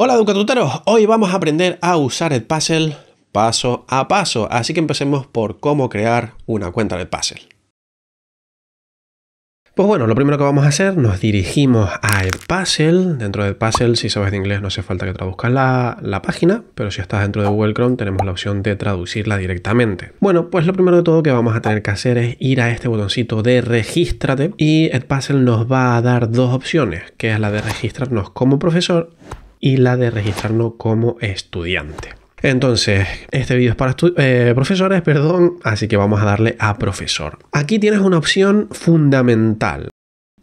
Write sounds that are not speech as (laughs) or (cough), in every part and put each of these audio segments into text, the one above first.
Hola Educatuteros, hoy vamos a aprender a usar el paso a paso, así que empecemos por cómo crear una cuenta de Edpuzzle. Pues bueno, lo primero que vamos a hacer, nos dirigimos a Edpuzzle. Dentro de Edpuzzle, si sabes de inglés, no hace falta que traduzcas la, página, pero si estás dentro de Google Chrome, tenemos la opción de traducirla directamente. Bueno, pues lo primero de todo que vamos a tener que hacer es ir a este botoncito de Regístrate y Edpuzzle nos va a dar dos opciones, que es la de registrarnos como profesor y la de registrarnos como estudiante. Entonces, este vídeo es para eh, profesores, perdón, así que vamos a darle a profesor. Aquí tienes una opción fundamental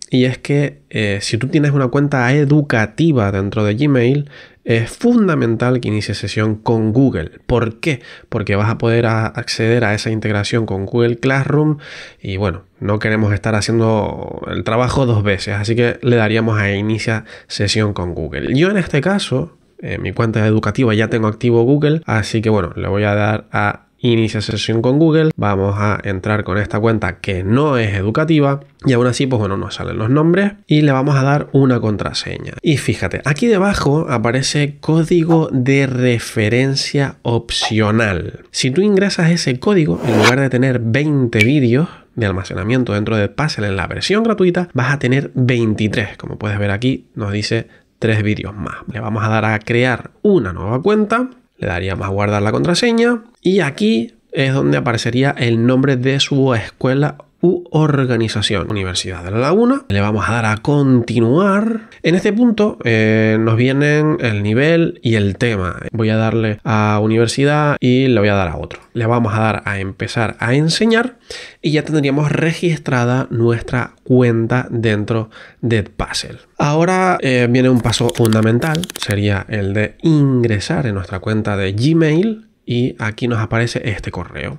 y es que eh, si tú tienes una cuenta educativa dentro de Gmail, es fundamental que inicie sesión con Google. ¿Por qué? Porque vas a poder acceder a esa integración con Google Classroom y bueno, no queremos estar haciendo el trabajo dos veces, así que le daríamos a inicia sesión con Google. Yo en este caso, en eh, mi cuenta educativa ya tengo activo Google, así que bueno, le voy a dar a inicia sesión con Google, vamos a entrar con esta cuenta que no es educativa y aún así pues bueno nos salen los nombres y le vamos a dar una contraseña. Y fíjate, aquí debajo aparece código de referencia opcional. Si tú ingresas ese código, en lugar de tener 20 vídeos, de almacenamiento dentro de Puzzle en la versión gratuita, vas a tener 23. Como puedes ver aquí, nos dice 3 vídeos más. Le vamos a dar a crear una nueva cuenta le daríamos a guardar la contraseña y aquí es donde aparecería el nombre de su escuela organización. Universidad de La Laguna. Le vamos a dar a continuar. En este punto eh, nos vienen el nivel y el tema. Voy a darle a universidad y le voy a dar a otro. Le vamos a dar a empezar a enseñar y ya tendríamos registrada nuestra cuenta dentro de Puzzle. Ahora eh, viene un paso fundamental, sería el de ingresar en nuestra cuenta de Gmail y aquí nos aparece este correo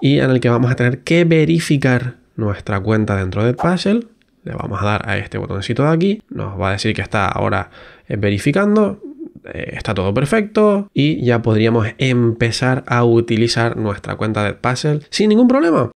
y en el que vamos a tener que verificar nuestra cuenta dentro de Puzzle Le vamos a dar a este botoncito de aquí. Nos va a decir que está ahora eh, verificando. Eh, está todo perfecto y ya podríamos empezar a utilizar nuestra cuenta de Puzzle sin ningún problema.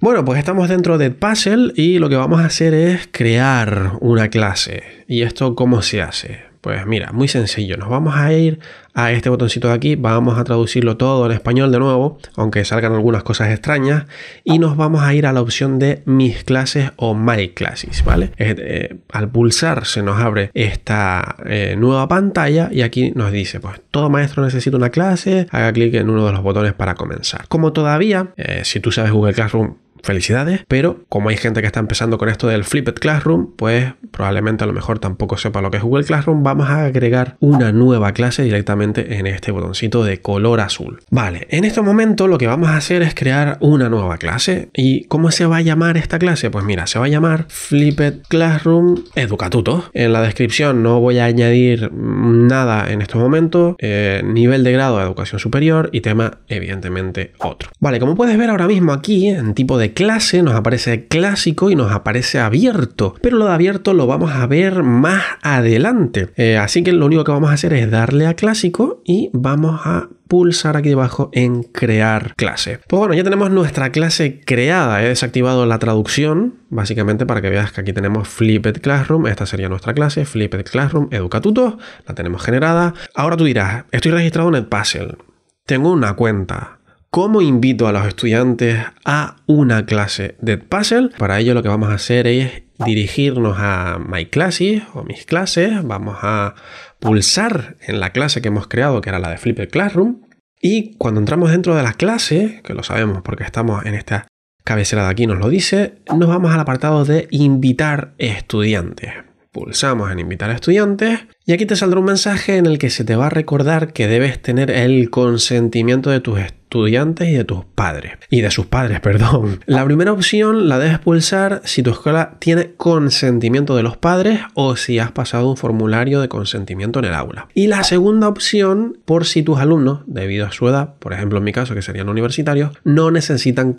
Bueno, pues estamos dentro de Puzzle y lo que vamos a hacer es crear una clase. ¿Y esto cómo se hace? Pues mira, muy sencillo, nos vamos a ir a este botoncito de aquí, vamos a traducirlo todo en español de nuevo, aunque salgan algunas cosas extrañas, y nos vamos a ir a la opción de mis clases o my classes, ¿vale? Eh, al pulsar se nos abre esta eh, nueva pantalla y aquí nos dice, pues todo maestro necesita una clase, haga clic en uno de los botones para comenzar. Como todavía, eh, si tú sabes Google Classroom, felicidades, pero como hay gente que está empezando con esto del Flipped Classroom, pues probablemente a lo mejor tampoco sepa lo que es Google Classroom, vamos a agregar una nueva clase directamente en este botoncito de color azul. Vale, en este momento lo que vamos a hacer es crear una nueva clase y ¿cómo se va a llamar esta clase? Pues mira, se va a llamar Flipped Classroom Educatuto. En la descripción no voy a añadir nada en este momento eh, nivel de grado de educación superior y tema evidentemente otro. Vale, como puedes ver ahora mismo aquí en tipo de clase, nos aparece clásico y nos aparece abierto. Pero lo de abierto lo vamos a ver más adelante. Eh, así que lo único que vamos a hacer es darle a clásico y vamos a pulsar aquí debajo en crear clase. Pues bueno, ya tenemos nuestra clase creada. He desactivado la traducción, básicamente para que veas que aquí tenemos Flipped Classroom. Esta sería nuestra clase, Flipped Classroom Educatutos. La tenemos generada. Ahora tú dirás, estoy registrado en el Edpuzzle. Tengo una cuenta cómo invito a los estudiantes a una clase de puzzle. Para ello lo que vamos a hacer es dirigirnos a My Classes o mis clases. Vamos a pulsar en la clase que hemos creado, que era la de Flipper Classroom. Y cuando entramos dentro de la clase, que lo sabemos porque estamos en esta cabecera de aquí, nos lo dice, nos vamos al apartado de invitar estudiantes. Pulsamos en invitar estudiantes y aquí te saldrá un mensaje en el que se te va a recordar que debes tener el consentimiento de tus estudiantes y de tus padres. Y de sus padres, (laughs) perdón. La primera opción la debes pulsar si tu escuela tiene consentimiento de los padres o si has pasado un formulario de consentimiento en el aula. Y la segunda opción por si tus alumnos, debido a su edad, por ejemplo en mi caso que serían universitarios, no necesitan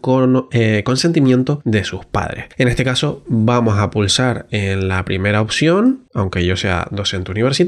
eh, consentimiento de sus padres. En este caso vamos a pulsar en la primera opción, aunque yo sea docente universitario,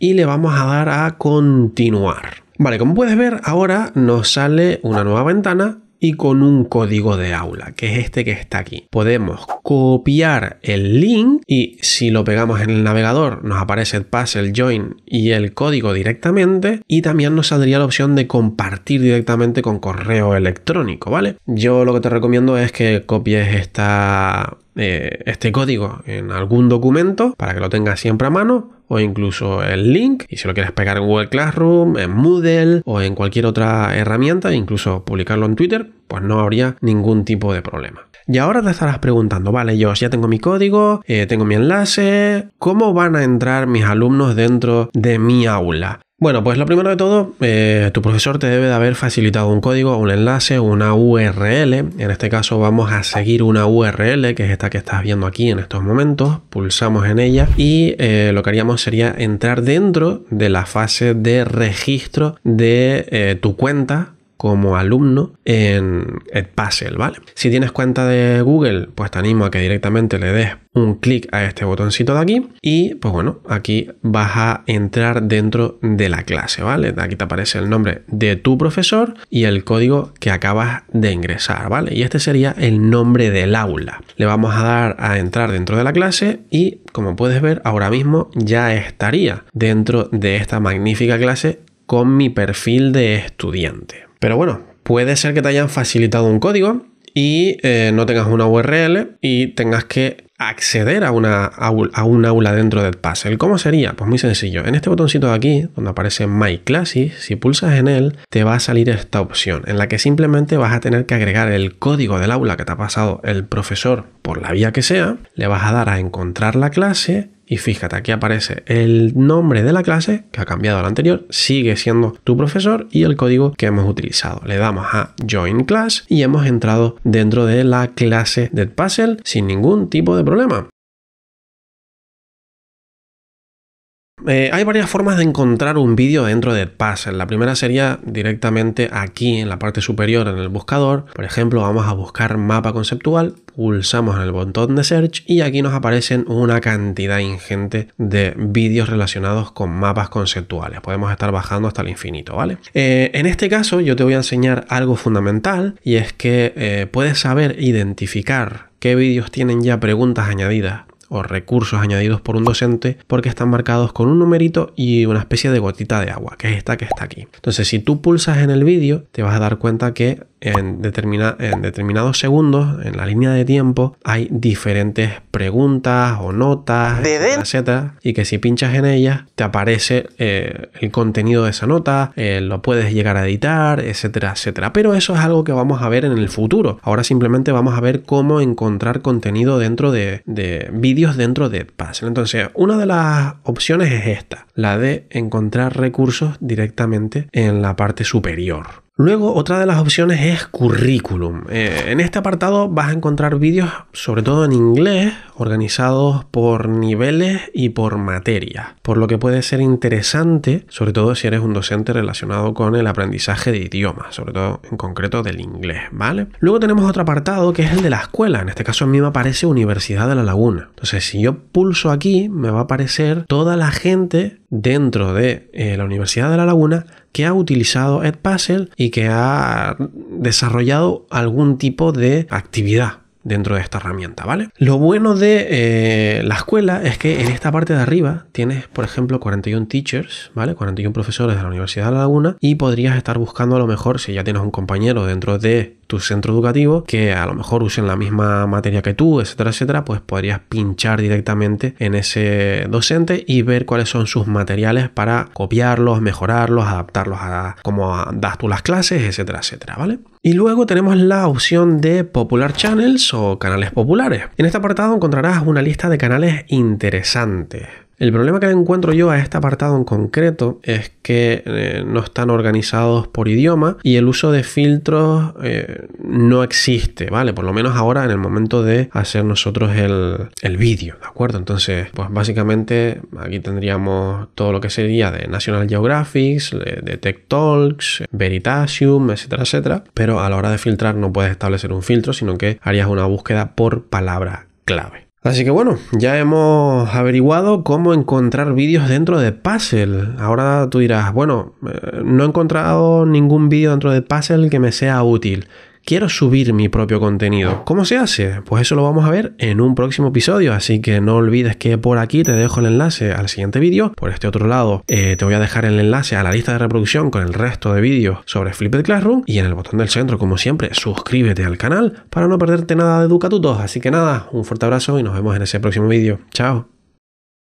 y le vamos a dar a continuar. Vale, como puedes ver, ahora nos sale una nueva ventana y con un código de aula, que es este que está aquí. Podemos copiar el link y si lo pegamos en el navegador nos aparece el el join y el código directamente y también nos saldría la opción de compartir directamente con correo electrónico, ¿vale? Yo lo que te recomiendo es que copies esta, eh, este código en algún documento para que lo tengas siempre a mano o incluso el link y si lo quieres pegar en Google Classroom, en Moodle o en cualquier otra herramienta, incluso publicarlo en Twitter, pues no habría ningún tipo de problema. Y ahora te estarás preguntando, vale, yo ya tengo mi código, eh, tengo mi enlace, ¿cómo van a entrar mis alumnos dentro de mi aula? Bueno, pues lo primero de todo, eh, tu profesor te debe de haber facilitado un código, un enlace, una URL. En este caso vamos a seguir una URL, que es esta que estás viendo aquí en estos momentos. Pulsamos en ella y eh, lo que haríamos sería entrar dentro de la fase de registro de eh, tu cuenta como alumno en Edpuzzle, ¿vale? Si tienes cuenta de Google, pues te animo a que directamente le des un clic a este botoncito de aquí y pues bueno, aquí vas a entrar dentro de la clase, ¿vale? Aquí te aparece el nombre de tu profesor y el código que acabas de ingresar, ¿vale? Y este sería el nombre del aula. Le vamos a dar a entrar dentro de la clase y como puedes ver, ahora mismo ya estaría dentro de esta magnífica clase con mi perfil de estudiante. Pero bueno, puede ser que te hayan facilitado un código y eh, no tengas una URL y tengas que acceder a, una, un aula dentro de Puzzle. ¿Cómo sería? Pues muy sencillo. En este botoncito de aquí, donde aparece My Classes, si pulsas en él, te va a salir esta opción, en la que simplemente vas a tener que agregar el código del aula que te ha pasado el profesor por la vía que sea, le vas a dar a encontrar la clase y fíjate, aquí aparece el nombre de la clase que ha cambiado la anterior, sigue siendo tu profesor y el código que hemos utilizado. Le damos a Join Class y hemos entrado dentro de la clase de Puzzle sin ningún tipo de problema. Eh, hay varias formas de encontrar un vídeo dentro de Puzzle. La primera sería directamente aquí en la parte superior en el buscador. Por ejemplo, vamos a buscar mapa conceptual, pulsamos en el botón de search y aquí nos aparecen una cantidad ingente de vídeos relacionados con mapas conceptuales. Podemos estar bajando hasta el infinito, ¿vale? Eh, en este caso yo te voy a enseñar algo fundamental y es que eh, puedes saber identificar qué vídeos tienen ya preguntas añadidas o recursos añadidos por un docente porque están marcados con un numerito y una especie de gotita de agua, que es esta que está aquí. Entonces, si tú pulsas en el vídeo, te vas a dar cuenta que en, determina, en determinados segundos, en la línea de tiempo, hay diferentes preguntas o notas, etcétera, y que si pinchas en ellas, te aparece eh, el contenido de esa nota, eh, lo puedes llegar a editar, etcétera, etcétera. Pero eso es algo que vamos a ver en el futuro. Ahora simplemente vamos a ver cómo encontrar contenido dentro de, de vídeos dentro de Puzzle. Entonces, una de las opciones es esta, la de encontrar recursos directamente en la parte superior. Luego, otra de las opciones es currículum. Eh, en este apartado vas a encontrar vídeos, sobre todo en inglés, organizados por niveles y por materia, por lo que puede ser interesante, sobre todo si eres un docente relacionado con el aprendizaje de idiomas, sobre todo en concreto del inglés, ¿vale? Luego tenemos otro apartado que es el de la escuela, en este caso a mí me aparece Universidad de La Laguna. Entonces, si yo pulso aquí, me va a aparecer toda la gente dentro de eh, la Universidad de La Laguna que ha utilizado Edpuzzle y que ha desarrollado algún tipo de actividad dentro de esta herramienta, ¿vale? Lo bueno de eh, la escuela es que en esta parte de arriba tienes, por ejemplo, 41 teachers, ¿vale? 41 profesores de la Universidad de La Laguna y podrías estar buscando a lo mejor, si ya tienes un compañero dentro de tu centro educativo que a lo mejor usen la misma materia que tú, etcétera, etcétera, pues podrías pinchar directamente en ese docente y ver cuáles son sus materiales para copiarlos, mejorarlos, adaptarlos a cómo das tú las clases, etcétera, etcétera, ¿vale? Y luego tenemos la opción de Popular Channels o canales populares. En este apartado encontrarás una lista de canales interesantes. El problema que encuentro yo a este apartado en concreto es que eh, no están organizados por idioma y el uso de filtros eh, no existe, ¿vale? Por lo menos ahora en el momento de hacer nosotros el, el vídeo, ¿de acuerdo? Entonces, pues básicamente aquí tendríamos todo lo que sería de National Geographic, de Tech Talks, Veritasium, etcétera, etcétera. Pero a la hora de filtrar no puedes establecer un filtro, sino que harías una búsqueda por palabra clave. Así que bueno, ya hemos averiguado cómo encontrar vídeos dentro de Puzzle. Ahora tú dirás, bueno, eh, no he encontrado ningún vídeo dentro de Puzzle que me sea útil quiero subir mi propio contenido. ¿Cómo se hace? Pues eso lo vamos a ver en un próximo episodio, así que no olvides que por aquí te dejo el enlace al siguiente vídeo. Por este otro lado eh, te voy a dejar el enlace a la lista de reproducción con el resto de vídeos sobre Flipped Classroom y en el botón del centro, como siempre, suscríbete al canal para no perderte nada de Educatutos. Así que nada, un fuerte abrazo y nos vemos en ese próximo vídeo. Chao.